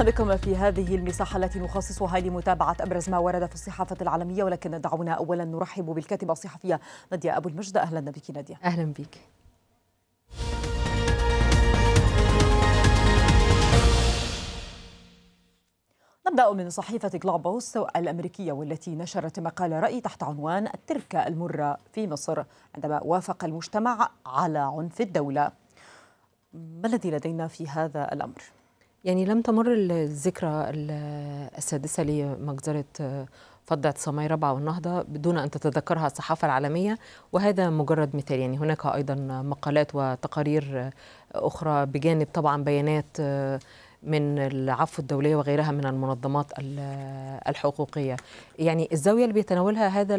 أهلا بكم في هذه المساحة التي نخصصها لمتابعة أبرز ما ورد في الصحافة العالمية ولكن دعونا أولا نرحب بالكاتبة الصحفية نادية أبو المجد أهلا بك نادية أهلا بك نبدأ من صحيفة جلوبوس الأمريكية والتي نشرت مقال رأي تحت عنوان التركة المرة في مصر عندما وافق المجتمع على عنف الدولة ما الذي لدينا في هذا الأمر؟ يعني لم تمر الذكرى السادسة لمجزرة آه، فضة سماي ربع والنهضة بدون أن تتذكرها الصحافة العالمية وهذا مجرد مثال يعني هناك أيضا مقالات وتقارير آه، أخرى بجانب طبعا بيانات آه، من العفو الدولية وغيرها من المنظمات الحقوقية يعني الزاوية اللي بيتناولها هذا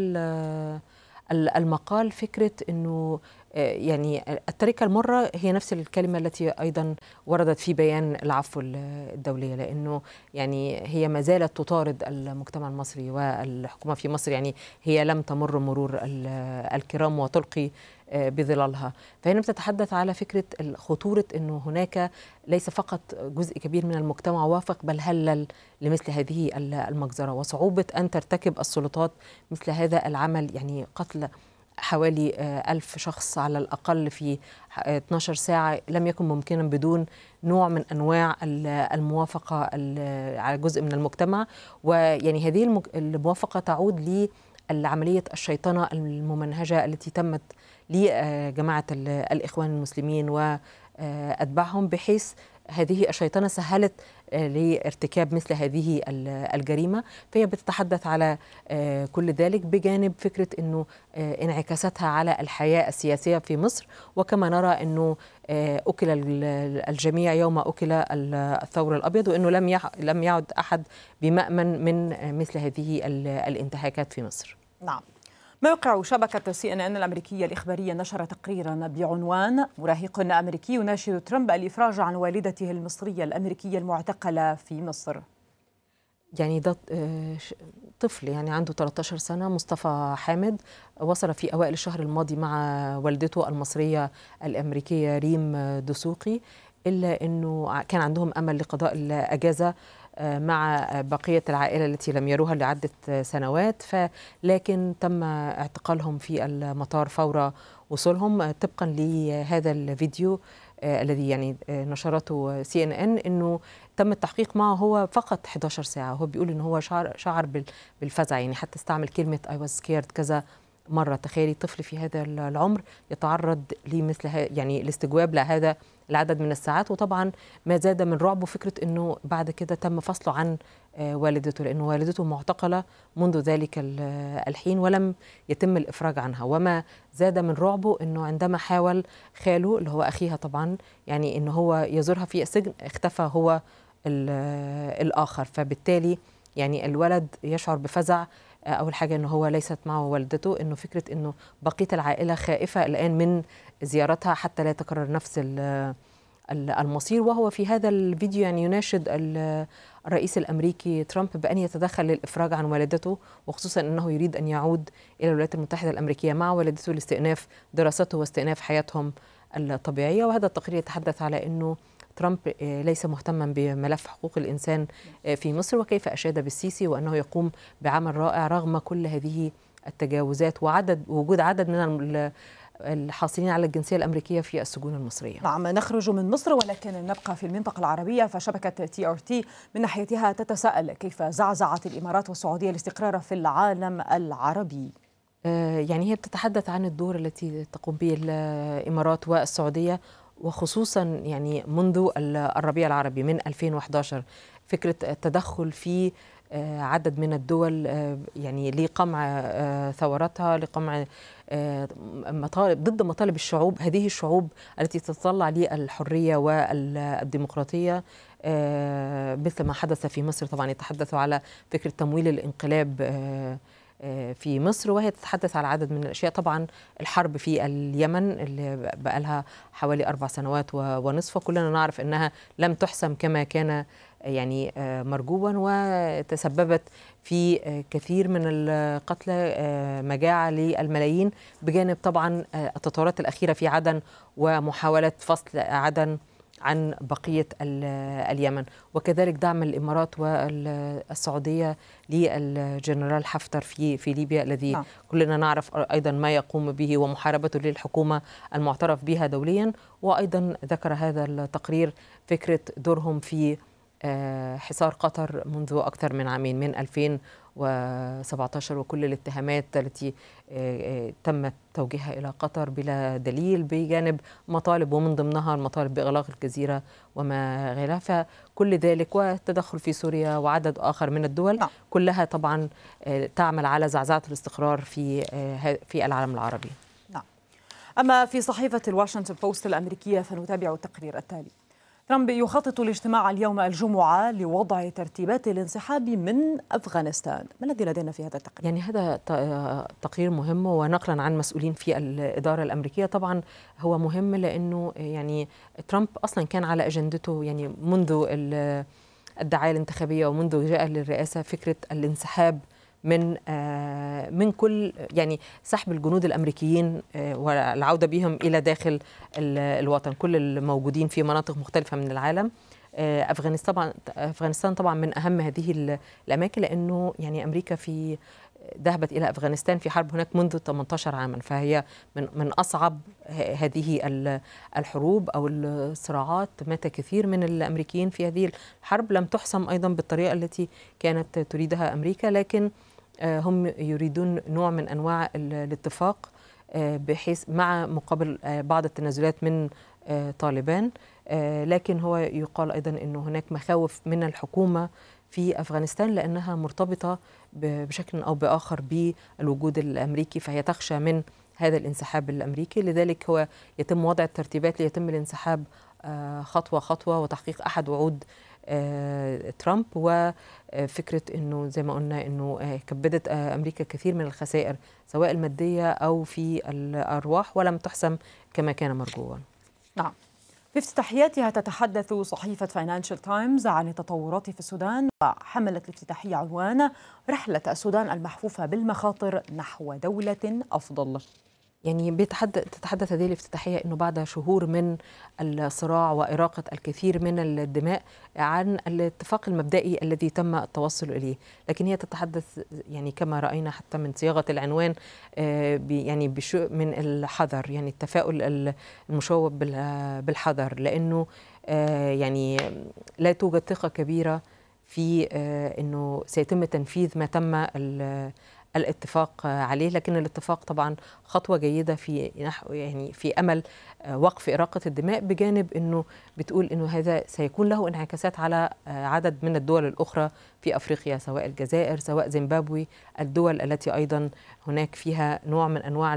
المقال فكره انه آه، يعني التركه المره هي نفس الكلمه التي ايضا وردت في بيان العفو الدوليه لانه يعني هي ما زالت تطارد المجتمع المصري والحكومه في مصر يعني هي لم تمر مرور الكرام وتلقي آه، بظلالها فهنا بتتحدث على فكرة خطورة أنه هناك ليس فقط جزء كبير من المجتمع وافق بل هلل لمثل هذه المجزرة وصعوبة أن ترتكب السلطات مثل هذا العمل يعني قتل حوالي آه، ألف شخص على الأقل في 12 ساعة لم يكن ممكنا بدون نوع من أنواع الموافقة على جزء من المجتمع ويعني هذه الموافقة تعود لعملية الشيطنة الممنهجة التي تمت لجماعة الإخوان المسلمين وأتباعهم بحيث هذه الشيطنة سهلت آه، لارتكاب مثل هذه الجريمة فهي بتتحدث على آه، كل ذلك بجانب فكرة أنه آه، انعكاساتها على الحياة السياسية في مصر وكما نرى أنه أكل الجميع يوم أكل الثور الأبيض وأنه لم لم يعد أحد بمأمن من مثل هذه الانتهاكات في مصر نعم موقع شبكة سي ان ان الأمريكية الإخبارية نشر تقريرا بعنوان مراهق أمريكي يناشد ترامب الإفراج عن والدته المصرية الأمريكية المعتقلة في مصر يعني ده آه، طفل يعني عنده 13 سنة مصطفى حامد وصل في أوائل الشهر الماضي مع والدته المصرية الأمريكية ريم دسوقي إلا أنه كان عندهم أمل لقضاء الأجازة مع بقية العائلة التي لم يروها لعدة سنوات لكن تم اعتقالهم في المطار فور وصولهم طبقا لهذا الفيديو آه، الذي يعني آه، نشرته سي ان ان انه تم التحقيق معه هو فقط 11 ساعه هو بيقول ان هو شعر شعر بالفزع يعني حتى استعمل كلمه اي واز سكيرد كذا مرة تخيلي طفل في هذا العمر يتعرض لمثل يعني الاستجواب لهذا العدد من الساعات وطبعا ما زاد من رعبه فكرة أنه بعد كده تم فصله عن آه، والدته لانه والدته معتقلة منذ ذلك الحين ولم يتم الإفراج عنها وما زاد من رعبه أنه عندما حاول خاله اللي هو أخيها طبعا يعني ان هو يزورها في السجن اختفى هو الآخر فبالتالي يعني الولد يشعر بفزع اول حاجه ان هو ليست معه والدته انه فكره انه بقيه العائله خائفه الان من زيارتها حتى لا يتكرر نفس المصير وهو في هذا الفيديو يعني يناشد الرئيس الامريكي ترامب بان يتدخل للافراج عن والدته وخصوصا انه يريد ان يعود الى الولايات المتحده الامريكيه مع والدته لاستئناف دراسته واستئناف حياتهم الطبيعيه وهذا التقرير يتحدث على انه ترامب آه، ليس مهتما بملف حقوق الإنسان آه، في مصر وكيف أشاد بالسيسي وأنه يقوم بعمل رائع رغم كل هذه التجاوزات وعدد وجود عدد من الحاصلين على الجنسيه الامريكيه في السجون المصريه. نعم نخرج من مصر ولكن نبقى في المنطقه العربيه فشبكه تي ار تي من ناحيتها تتساءل كيف زعزعت الامارات والسعوديه الاستقرار في العالم العربي. آه، يعني هي بتتحدث عن الدور التي تقوم به الامارات والسعوديه وخصوصا يعني منذ الربيع العربي من 2011 فكرة التدخل في آه، عدد من الدول آه، يعني لقمع آه، ثوراتها لقمع مطالب ضد مطالب الشعوب هذه الشعوب التي تتطلع للحرية والديمقراطية مثل ما حدث في مصر طبعا يتحدثوا على فكرة تمويل الانقلاب آه، في مصر وهي تتحدث على عدد من الاشياء طبعا الحرب في اليمن اللي بقى لها حوالي اربع سنوات ونصف كلنا نعرف انها لم تحسم كما كان يعني آه، مرجوا وتسببت في آه، كثير من القتلى مجاعة للملايين بجانب طبعا التطورات الأخيرة في عدن ومحاولة فصل عدن عن بقية اليمن وكذلك دعم الإمارات والسعودية للجنرال حفتر في في ليبيا الذي آه. كلنا نعرف أيضا ما يقوم به ومحاربته للحكومة المعترف بها دوليا وأيضا ذكر هذا التقرير فكرة دورهم في آه، حصار قطر منذ أكثر من عامين من 2000 و17 وكل الاتهامات التي آه، آه، تم توجيهها إلى قطر بلا دليل بجانب مطالب ومن ضمنها المطالب بإغلاق الجزيرة وما غيرها فكل ذلك والتدخل في سوريا وعدد آخر من الدول نعم. كلها طبعا آه، تعمل على زعزعة الاستقرار في في العالم العربي نعم. أما في صحيفة الواشنطن بوست الأمريكية فنتابع التقرير التالي ترامب يخطط لاجتماع اليوم الجمعة لوضع ترتيبات الانسحاب من أفغانستان ما الذي لدينا في هذا التقرير؟ يعني هذا تقرير مهم ونقلا عن مسؤولين في الإدارة الأمريكية طبعا هو مهم لأنه يعني ترامب أصلا كان على أجندته يعني منذ الدعاية الانتخابية ومنذ جاء للرئاسة فكرة الانسحاب من آه، من كل يعني سحب الجنود الامريكيين آه، والعوده بهم الى داخل الوطن كل الموجودين في مناطق مختلفه من العالم آه، افغانستان طبعا افغانستان طبعا من اهم هذه الاماكن لانه يعني امريكا في ذهبت الى افغانستان في حرب هناك منذ 18 عاما فهي من من اصعب هذه الحروب او الصراعات مات كثير من الامريكيين في هذه الحرب لم تحسم ايضا بالطريقه التي كانت تريدها امريكا لكن آه، هم يريدون نوع من انواع الاتفاق آه، بحيث مع مقابل آه، بعض التنازلات من طالبان لكن هو يقال ايضا ان هناك مخاوف من الحكومه في افغانستان لانها مرتبطه بشكل او باخر بالوجود الامريكي فهي تخشى من هذا الانسحاب الامريكي لذلك هو يتم وضع الترتيبات ليتم الانسحاب آه، خطوه خطوه وتحقيق احد وعود آه، ترامب وفكره آه، انه زي ما قلنا انه كبدت امريكا كثير من الخسائر سواء الماديه او في الارواح ولم تحسم كما كان مرجوا. نعم. في افتتاحيتها تتحدث صحيفة فاينانشال تايمز عن التطورات في السودان وحملت الافتتاحية عنوان رحلة السودان المحفوفة بالمخاطر نحو دولة أفضل يعني بيتحدث تتحدث هذه الافتتاحيه انه بعد شهور من الصراع واراقه الكثير من الدماء عن الاتفاق المبدئي الذي تم التوصل اليه، لكن هي تتحدث يعني كما راينا حتى من صياغه العنوان آه، يعني بشيء من الحذر يعني التفاؤل المشوب بالحذر لانه آه، يعني لا توجد ثقه كبيره في آه، انه سيتم تنفيذ ما تم الاتفاق عليه لكن الاتفاق طبعا خطوه جيده في نحو يعني في امل آه، وقف اراقه الدماء بجانب انه بتقول انه هذا سيكون له انعكاسات على آه، عدد من الدول الاخرى في افريقيا سواء الجزائر سواء زيمبابوي الدول التي ايضا هناك فيها نوع من انواع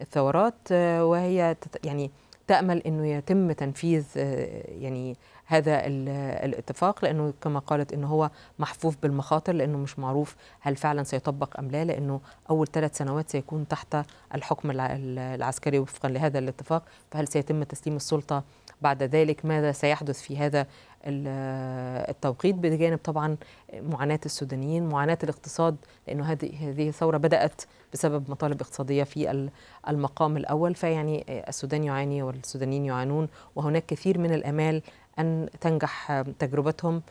الثورات آه، وهي يعني تامل انه يتم تنفيذ يعني هذا الاتفاق لانه كما قالت ان هو محفوف بالمخاطر لانه مش معروف هل فعلا سيطبق ام لا لانه اول ثلاث سنوات سيكون تحت الحكم العسكري وفقا لهذا الاتفاق فهل سيتم تسليم السلطه بعد ذلك ماذا سيحدث في هذا التوقيت بجانب طبعا معاناة السودانيين معاناة الاقتصاد لأنه هذه هذه الثورة بدأت بسبب مطالب اقتصادية في المقام الأول فيعني السودان يعاني والسودانيين يعانون وهناك كثير من الأمال ان تنجح تجربتهم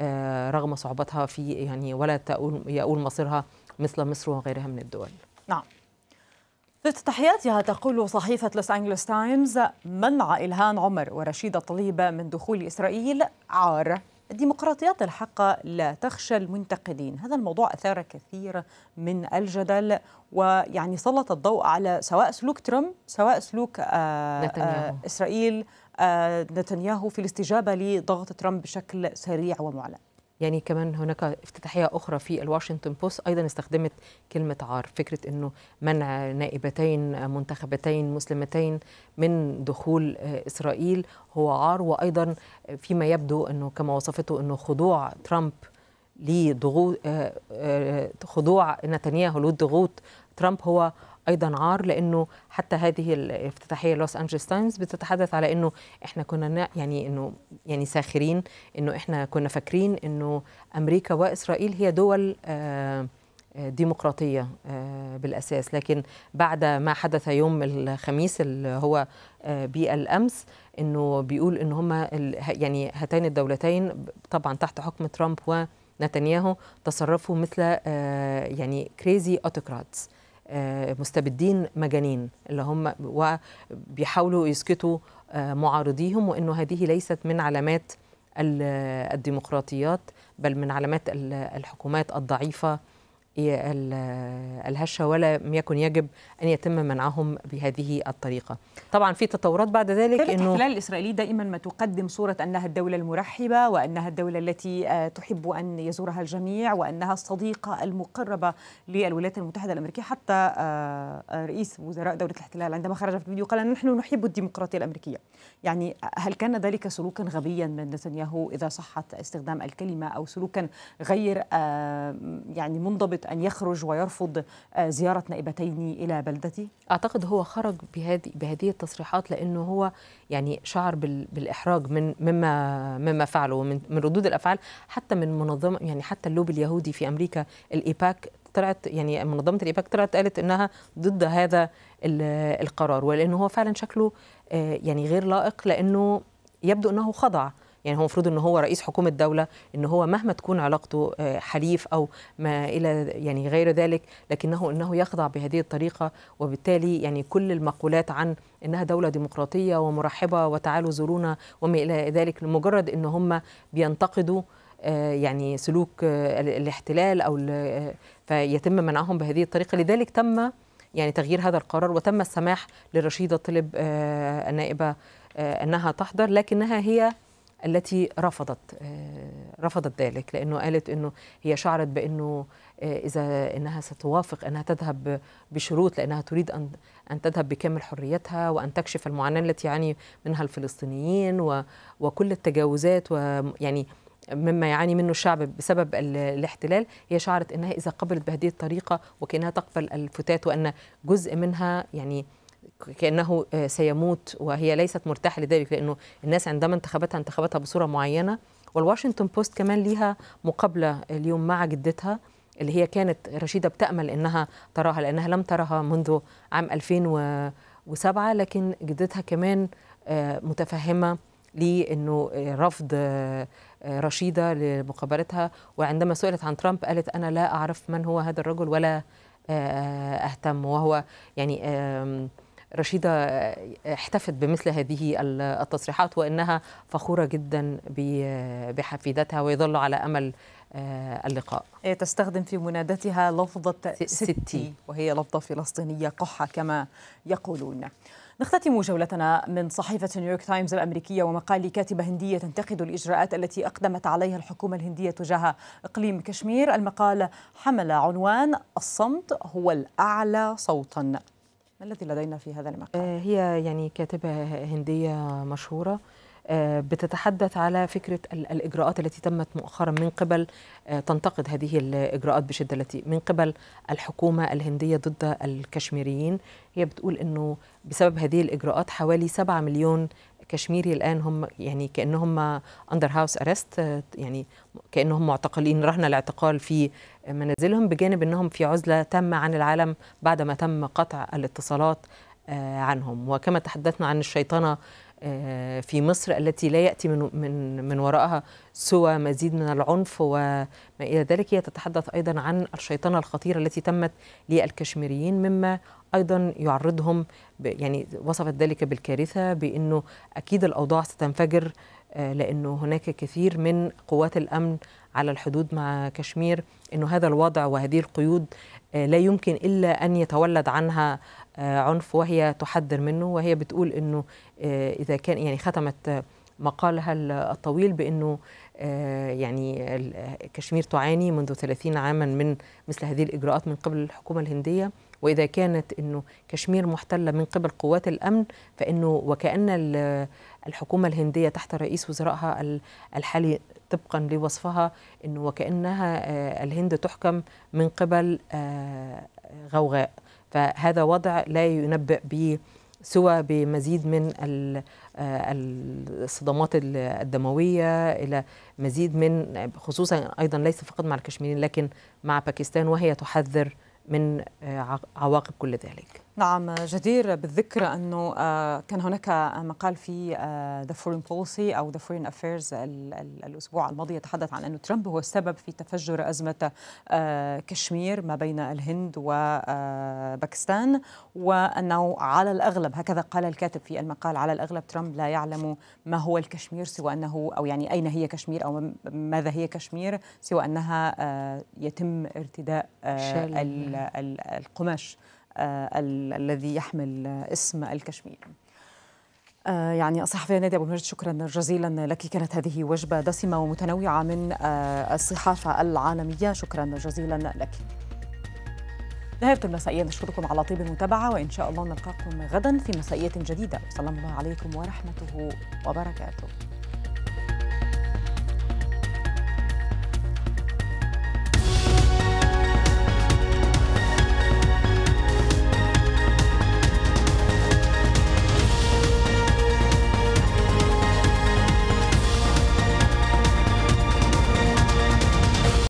آه، رغم صعوبتها في يعني ولا تقول يقول مصيرها مثل مصر وغيرها من الدول. نعم. في تحياتها تقول صحيفة لوس أنجلوس تايمز منع إلهان عمر ورشيد طليبة من دخول إسرائيل عار الديمقراطيات الحقة لا تخشى المنتقدين هذا الموضوع أثار كثير من الجدل ويعني سلط الضوء على سواء سلوك ترامب سواء سلوك آآ آه، نتنياهو. آآ آه، إسرائيل آه، نتنياهو في الاستجابة لضغط ترامب بشكل سريع ومعلن يعني كمان هناك افتتاحية أخرى في الواشنطن بوست أيضا استخدمت كلمة عار فكرة أنه منع نائبتين منتخبتين مسلمتين من دخول آه، إسرائيل هو عار وأيضا فيما يبدو أنه كما وصفته أنه خضوع ترامب لضغوط آه، آه، خضوع نتنياهو لضغوط ترامب هو ايضا عار لانه حتى هذه الافتتاحيه لوس انجلوس تايمز بتتحدث على انه احنا كنا يعني انه يعني ساخرين انه احنا كنا فاكرين انه امريكا واسرائيل هي دول آه، ديمقراطية آه، بالأساس لكن بعد ما حدث يوم الخميس اللي هو آه، بالأمس أنه بيقول أن هما يعني هاتين الدولتين طبعا تحت حكم ترامب ونتنياهو تصرفوا مثل يعني كريزي أوتوكراتس آه، مستبدين مجانين اللي هم وبيحاولوا يسكتوا آه، معارضيهم وانه هذه ليست من علامات الديمقراطيات بل من علامات الحكومات الضعيفه إيه الهشه ولم يكن يجب ان يتم منعهم بهذه الطريقه. طبعا في تطورات بعد ذلك انه الاحتلال الاسرائيلي دائما ما تقدم صوره انها الدوله المرحبه وانها الدوله التي آه، تحب ان يزورها الجميع وانها الصديقه المقربه للولايات المتحده الامريكيه حتى آه، آه، رئيس وزراء دوله الاحتلال عندما خرج في الفيديو قال نحن نحب الديمقراطيه الامريكيه. يعني هل كان ذلك سلوكا غبيا من نتنياهو اذا صحت استخدام الكلمه او سلوكا غير يعني منضبط أن يخرج ويرفض آه، زيارة نائبتين إلى بلدته؟ أعتقد هو خرج بهذه بهذه التصريحات لأنه هو يعني شعر بالإحراج من مما مما فعله ومن من ردود الأفعال حتى من منظمة يعني حتى اللوبي اليهودي في أمريكا الإيباك طلعت يعني منظمه الايباك طلعت قالت انها ضد هذا القرار ولانه هو فعلا شكله آه، يعني غير لائق لانه يبدو انه خضع يعني هو المفروض ان هو رئيس حكومه دوله ان هو مهما تكون علاقته آه، حليف او ما الى يعني غير ذلك لكنه انه يخضع بهذه الطريقه وبالتالي يعني كل المقولات عن انها دوله ديمقراطيه ومرحبه وتعالوا زورونا وما الى ذلك لمجرد ان هم بينتقدوا آه، يعني سلوك آه، الاحتلال او فيتم منعهم بهذه الطريقه لذلك تم يعني تغيير هذا القرار وتم السماح لرشيده طلب النائبه انها تحضر لكنها هي التي رفضت آه، رفضت ذلك لانه قالت انه هي شعرت بانه آه، اذا انها ستوافق انها تذهب بشروط لانها تريد ان ان تذهب بكامل حريتها وان تكشف المعاناه التي يعاني منها الفلسطينيين وكل التجاوزات ويعني مما يعاني منه الشعب بسبب الاحتلال هي شعرت انها اذا قبلت بهذه الطريقه وكانها تقبل الفتات وان جزء منها يعني كانه آه، سيموت وهي ليست مرتاحه لذلك لانه الناس عندما انتخبتها انتخبتها بصوره معينه والواشنطن بوست كمان ليها مقابله اليوم مع جدتها اللي هي كانت رشيده بتامل انها تراها لانها لم ترها منذ عام 2007 لكن جدتها كمان آه، متفهمه لانه رفض آه، رشيده لمقابلتها وعندما سئلت عن ترامب قالت انا لا اعرف من هو هذا الرجل ولا اهتم وهو يعني رشيدة احتفت بمثل هذه التصريحات وإنها فخورة جدا بحفيدتها ويظل على أمل آه، اللقاء إيه، تستخدم في منادتها لفظة ستي وهي لفظة فلسطينية قحة كما يقولون نختتم جولتنا من صحيفة نيويورك تايمز الأمريكية ومقال كاتبة هندية تنتقد الإجراءات التي أقدمت عليها الحكومة الهندية تجاه إقليم كشمير المقال حمل عنوان الصمت هو الأعلى صوتا ما الذي لدينا في هذا المقال؟ آه، هي يعني كاتبة هندية مشهورة آه، بتتحدث على فكرة الإجراءات التي تمت مؤخرا من قبل آه، تنتقد هذه الإجراءات بشدة التي من قبل الحكومة الهندية ضد الكشميريين هي بتقول أنه بسبب هذه الإجراءات حوالي 7 مليون كشميري الان هم يعني كانهم اندر هاوس ارست يعني كانهم معتقلين رهن الاعتقال في منازلهم بجانب انهم في عزله تامه عن العالم بعد ما تم قطع الاتصالات آه، عنهم وكما تحدثنا عن الشيطانه آه، في مصر التي لا ياتي من من من وراءها سوى مزيد من العنف وما الى ذلك هي تتحدث ايضا عن الشيطنه الخطيره التي تمت للكشميريين مما ايضا يعرضهم يعني وصفت ذلك بالكارثه بانه اكيد الاوضاع ستنفجر آه، لانه هناك كثير من قوات الامن على الحدود مع كشمير انه هذا الوضع وهذه القيود آه، لا يمكن الا ان يتولد عنها آه، عنف وهي تحذر منه وهي بتقول انه آه، اذا كان يعني ختمت مقالها الطويل بانه آه، يعني كشمير تعاني منذ 30 عاما من مثل هذه الاجراءات من قبل الحكومه الهنديه واذا كانت انه كشمير محتله من قبل قوات الامن فانه وكان الحكومه الهنديه تحت رئيس وزرائها الحالي طبقا لوصفها انه وكانها الهند تحكم من قبل غوغاء فهذا وضع لا ينبأ به سوى بمزيد من آه، الصدمات الدموية إلى مزيد من خصوصا أيضا ليس فقط مع الكشميريين لكن مع باكستان وهي تحذر من آه، عواقب كل ذلك نعم جدير بالذكر أنه آه، كان هناك مقال في ذا فورين بوليسي أو ذا فورين أفيرز الأسبوع الماضي يتحدث عن انه ترامب هو السبب في تفجر أزمة آه، كشمير ما بين الهند وباكستان آه، وأنه على الأغلب هكذا قال الكاتب في المقال على الأغلب ترامب لا يعلم ما هو الكشمير سوى أنه أو يعني أين هي كشمير أو ماذا هي كشمير سوى أنها يتم ارتداء القماش آه، الذي يحمل اسم الكشمير آه، يعني الصحفية نادية أبو مجد شكرا جزيلا لك كانت هذه وجبة دسمة ومتنوعة من آه، الصحافة العالمية شكرا جزيلا لك نهاية المسائية نشكركم على طيب المتابعة وإن شاء الله نلقاكم غدا في مسائية جديدة سلام الله عليكم ورحمته وبركاته